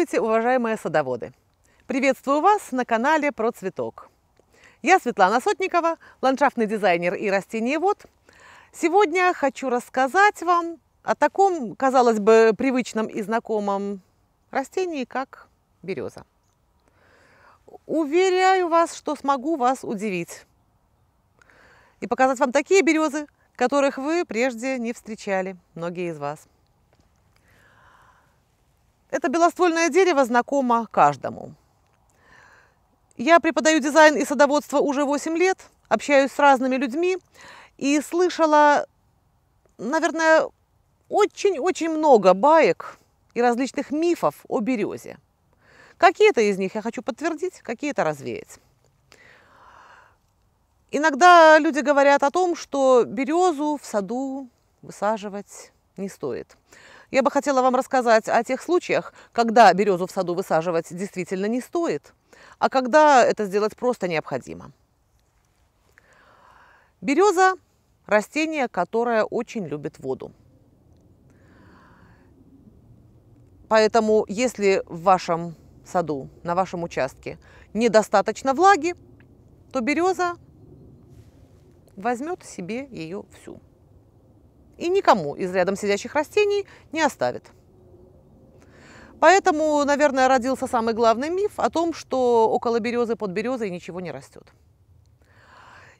Здравствуйте, уважаемые садоводы! Приветствую вас на канале Про Цветок. Я Светлана Сотникова, ландшафтный дизайнер и растениевод. Сегодня хочу рассказать вам о таком, казалось бы, привычном и знакомом растении, как береза. Уверяю вас, что смогу вас удивить и показать вам такие березы, которых вы прежде не встречали, многие из вас. Это белоствольное дерево знакомо каждому. Я преподаю дизайн и садоводство уже 8 лет, общаюсь с разными людьми и слышала, наверное, очень-очень много баек и различных мифов о березе. Какие-то из них я хочу подтвердить, какие-то развеять. Иногда люди говорят о том, что березу в саду высаживать не стоит. Я бы хотела вам рассказать о тех случаях, когда березу в саду высаживать действительно не стоит, а когда это сделать просто необходимо. Береза – растение, которое очень любит воду. Поэтому, если в вашем саду, на вашем участке недостаточно влаги, то береза возьмет себе ее всю и никому из рядом сидящих растений не оставит. Поэтому, наверное, родился самый главный миф о том, что около березы под березой ничего не растет.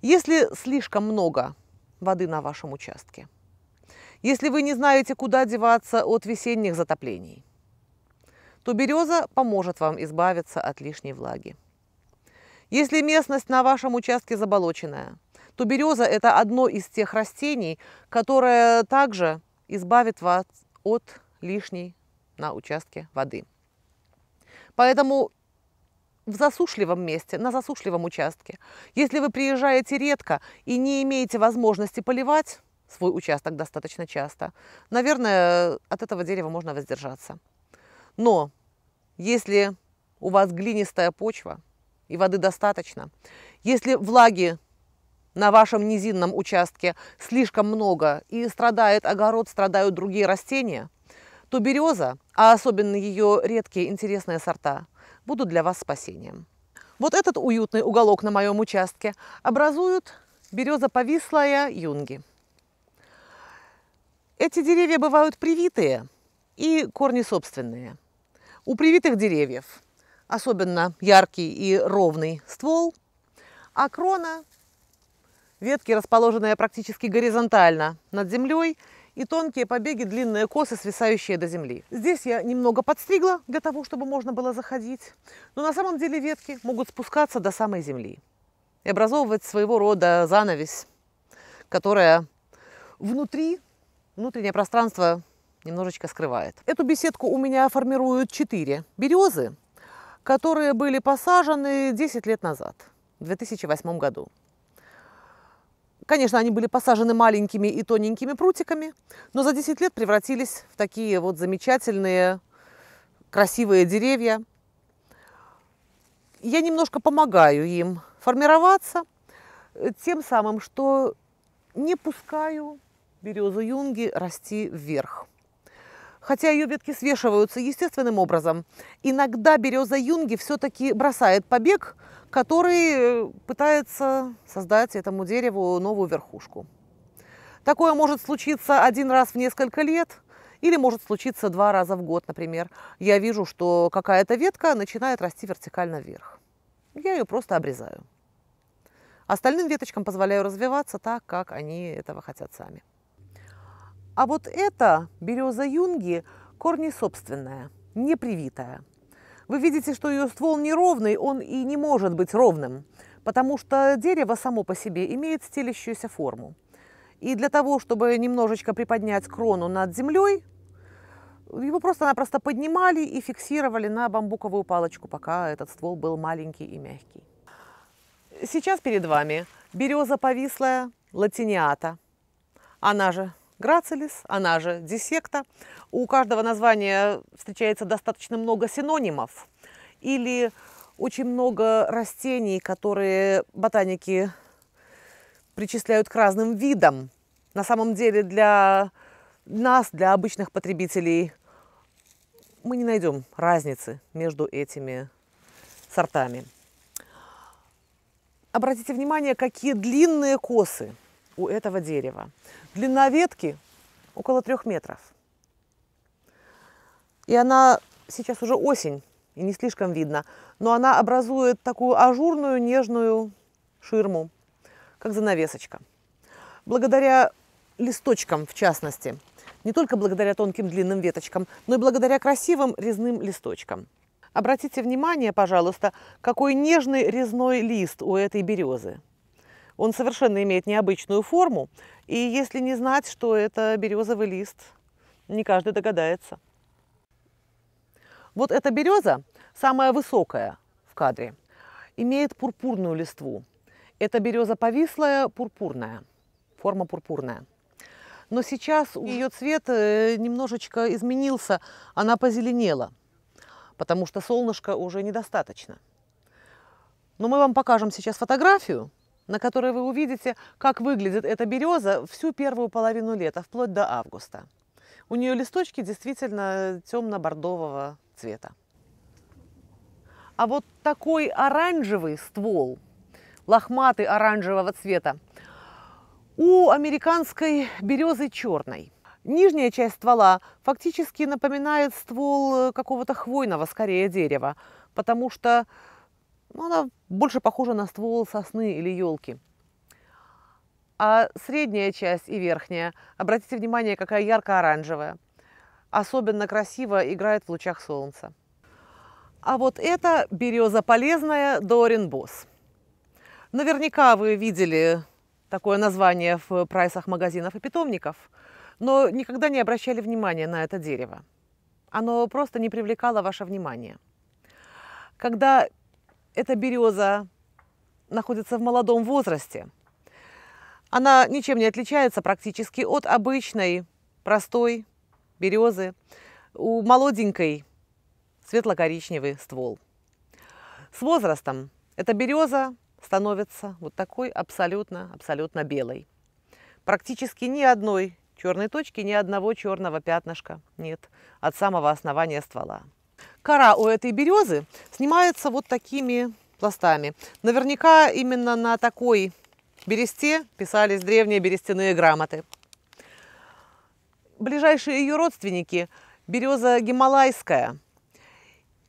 Если слишком много воды на вашем участке, если вы не знаете, куда деваться от весенних затоплений, то береза поможет вам избавиться от лишней влаги. Если местность на вашем участке заболоченная – то береза – это одно из тех растений, которое также избавит вас от лишней на участке воды. Поэтому в засушливом месте, на засушливом участке, если вы приезжаете редко и не имеете возможности поливать свой участок достаточно часто, наверное, от этого дерева можно воздержаться. Но если у вас глинистая почва и воды достаточно, если влаги на вашем низинном участке слишком много и страдает огород, страдают другие растения, то береза, а особенно ее редкие интересные сорта, будут для вас спасением. Вот этот уютный уголок на моем участке образуют береза повислая юнги. Эти деревья бывают привитые и корни собственные. У привитых деревьев особенно яркий и ровный ствол, а крона Ветки, расположенные практически горизонтально над землей, и тонкие побеги, длинные косы, свисающие до земли. Здесь я немного подстригла для того, чтобы можно было заходить, но на самом деле ветки могут спускаться до самой земли и образовывать своего рода занавесь, которая внутри внутреннее пространство немножечко скрывает. Эту беседку у меня формируют четыре березы, которые были посажены 10 лет назад, в 2008 году. Конечно, они были посажены маленькими и тоненькими прутиками, но за 10 лет превратились в такие вот замечательные, красивые деревья. Я немножко помогаю им формироваться, тем самым, что не пускаю березу юнги расти вверх. Хотя ее ветки свешиваются естественным образом, иногда береза юнги все-таки бросает побег, который э, пытается создать этому дереву новую верхушку. Такое может случиться один раз в несколько лет или может случиться два раза в год, например. Я вижу, что какая-то ветка начинает расти вертикально вверх. Я ее просто обрезаю. Остальным веточкам позволяю развиваться так, как они этого хотят сами. А вот это береза юнги корни собственная, не привитая. Вы видите, что ее ствол неровный, он и не может быть ровным, потому что дерево само по себе имеет стелящуюся форму. И для того, чтобы немножечко приподнять крону над землей, его просто-напросто поднимали и фиксировали на бамбуковую палочку, пока этот ствол был маленький и мягкий. Сейчас перед вами береза повислая латиниата, она же Грацелис, она же десекта. У каждого названия встречается достаточно много синонимов или очень много растений, которые ботаники причисляют к разным видам. На самом деле для нас, для обычных потребителей, мы не найдем разницы между этими сортами. Обратите внимание, какие длинные косы – у этого дерева. Длина ветки около трех метров. И она сейчас уже осень, и не слишком видно, но она образует такую ажурную нежную ширму, как занавесочка. Благодаря листочкам, в частности, не только благодаря тонким длинным веточкам, но и благодаря красивым резным листочкам. Обратите внимание, пожалуйста, какой нежный резной лист у этой березы. Он совершенно имеет необычную форму. И если не знать, что это березовый лист, не каждый догадается. Вот эта береза, самая высокая в кадре, имеет пурпурную листву. Это береза повислая, пурпурная, форма пурпурная. Но сейчас ее цвет э, немножечко изменился, она позеленела, потому что солнышко уже недостаточно. Но мы вам покажем сейчас фотографию, на которой вы увидите, как выглядит эта береза всю первую половину лета, вплоть до августа. У нее листочки действительно темно-бордового цвета. А вот такой оранжевый ствол, лохматый оранжевого цвета, у американской березы черной. Нижняя часть ствола фактически напоминает ствол э, какого-то хвойного, скорее, дерева, потому что но ну, она больше похожа на ствол сосны или елки. А средняя часть и верхняя, обратите внимание, какая ярко-оранжевая. Особенно красиво играет в лучах солнца. А вот это береза полезная Доринбос. Наверняка вы видели такое название в прайсах магазинов и питомников, но никогда не обращали внимания на это дерево. Оно просто не привлекало ваше внимание. Когда эта береза находится в молодом возрасте. Она ничем не отличается практически от обычной простой березы. У молоденькой светло-коричневый ствол. С возрастом эта береза становится вот такой абсолютно-абсолютно белой. Практически ни одной черной точки, ни одного черного пятнышка нет от самого основания ствола. Кора у этой березы снимается вот такими пластами. Наверняка именно на такой бересте писались древние берестяные грамоты. Ближайшие ее родственники – береза гималайская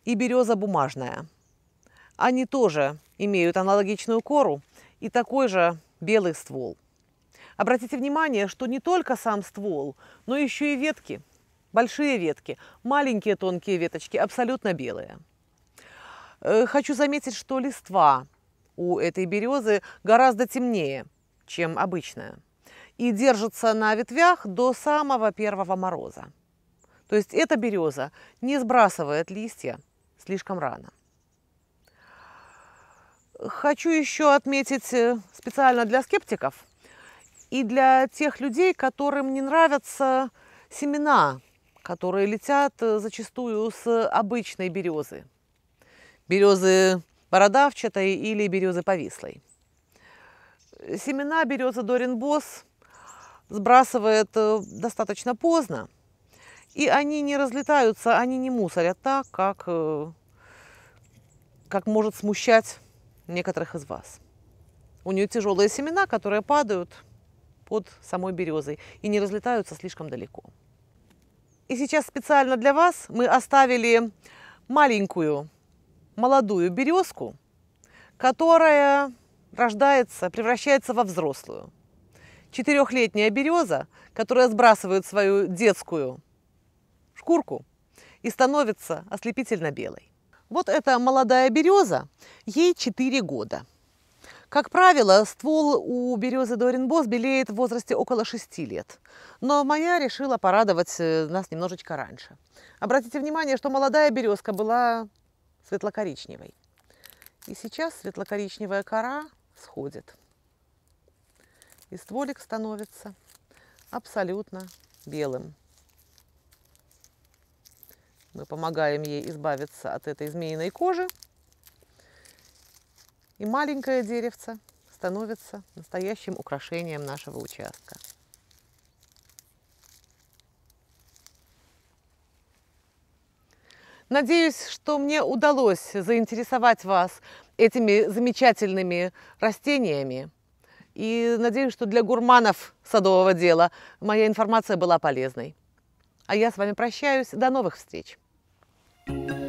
и береза бумажная. Они тоже имеют аналогичную кору и такой же белый ствол. Обратите внимание, что не только сам ствол, но еще и ветки – Большие ветки, маленькие тонкие веточки, абсолютно белые. Э, хочу заметить, что листва у этой березы гораздо темнее, чем обычная, и держится на ветвях до самого первого мороза. То есть эта береза не сбрасывает листья слишком рано. Хочу еще отметить э, специально для скептиков и для тех людей, которым не нравятся семена которые летят э, зачастую с обычной березы. Березы бородавчатой или березы повислой. Семена березы Доринбос сбрасывает э, достаточно поздно, и они не разлетаются, они не мусорят так, как, э, как может смущать некоторых из вас. У нее тяжелые семена, которые падают под самой березой и не разлетаются слишком далеко. И сейчас специально для вас мы оставили маленькую молодую березку, которая рождается, превращается во взрослую. Четырехлетняя береза, которая сбрасывает свою детскую шкурку и становится ослепительно белой. Вот эта молодая береза, ей 4 года. Как правило, ствол у березы Доринбос белеет в возрасте около 6 лет. Но моя решила порадовать э, нас немножечко раньше. Обратите внимание, что молодая березка была светло-коричневой. И сейчас светло-коричневая кора сходит. И стволик становится абсолютно белым. Мы помогаем ей избавиться от этой змеиной кожи. И маленькое деревце становится настоящим украшением нашего участка. Надеюсь, что мне удалось заинтересовать вас этими замечательными растениями. И надеюсь, что для гурманов садового дела моя информация была полезной. А я с вами прощаюсь. До новых встреч! thank you